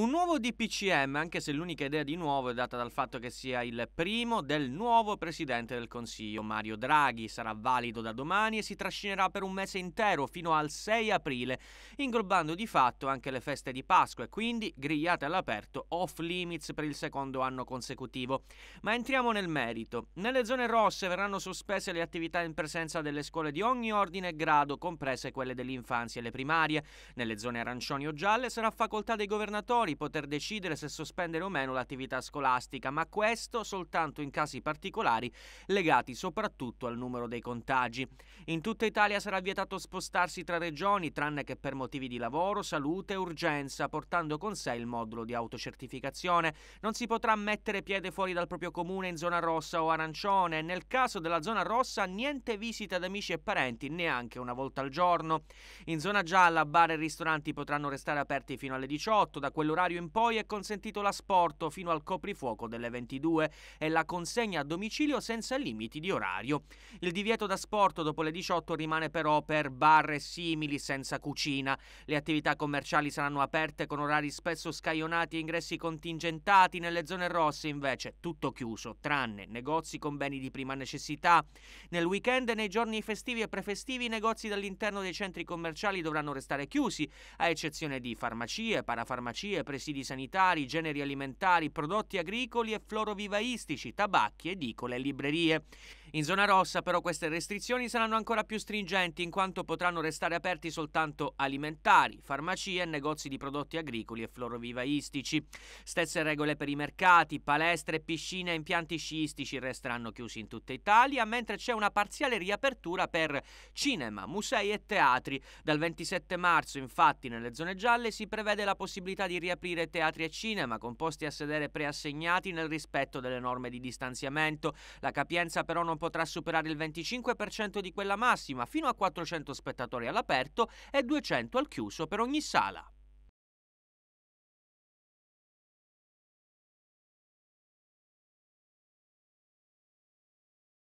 Un nuovo DPCM, anche se l'unica idea di nuovo è data dal fatto che sia il primo del nuovo Presidente del Consiglio, Mario Draghi, sarà valido da domani e si trascinerà per un mese intero, fino al 6 aprile, inglobando di fatto anche le feste di Pasqua e quindi grigliate all'aperto off limits per il secondo anno consecutivo. Ma entriamo nel merito. Nelle zone rosse verranno sospese le attività in presenza delle scuole di ogni ordine e grado, comprese quelle dell'infanzia e le primarie. Nelle zone arancioni o gialle sarà facoltà dei governatori genitori poter decidere se sospendere o meno l'attività scolastica, ma questo soltanto in casi particolari legati soprattutto al numero dei contagi. In tutta Italia sarà vietato spostarsi tra regioni tranne che per motivi di lavoro, salute e urgenza, portando con sé il modulo di autocertificazione. Non si potrà mettere piede fuori dal proprio comune in zona rossa o arancione. Nel caso della zona rossa niente visita ad amici e parenti neanche una volta al giorno. In zona gialla bar e ristoranti potranno restare aperti fino alle 18, da quell'orario orario in poi è consentito l'asporto fino al coprifuoco delle 22 e la consegna a domicilio senza limiti di orario. Il divieto d'asporto dopo le 18 rimane però per bar e simili senza cucina. Le attività commerciali saranno aperte con orari spesso scaglionati e ingressi contingentati. Nelle zone rosse invece tutto chiuso, tranne negozi con beni di prima necessità. Nel weekend e nei giorni festivi e prefestivi i negozi dall'interno dei centri commerciali dovranno restare chiusi, a eccezione di farmacie, parafarmacie, energie, presidi sanitari, generi alimentari, prodotti agricoli e florovivaistici, tabacchi, edicole e librerie. In zona rossa però queste restrizioni saranno ancora più stringenti in quanto potranno restare aperti soltanto alimentari, farmacie, e negozi di prodotti agricoli e florovivaistici. Stesse regole per i mercati, palestre, piscine e impianti sciistici resteranno chiusi in tutta Italia, mentre c'è una parziale riapertura per cinema, musei e teatri. Dal 27 marzo infatti nelle zone gialle si prevede la possibilità di riaprire teatri e cinema con posti a sedere preassegnati nel rispetto delle norme di distanziamento. La capienza però non potrà superare il 25% di quella massima, fino a 400 spettatori all'aperto e 200 al chiuso per ogni sala.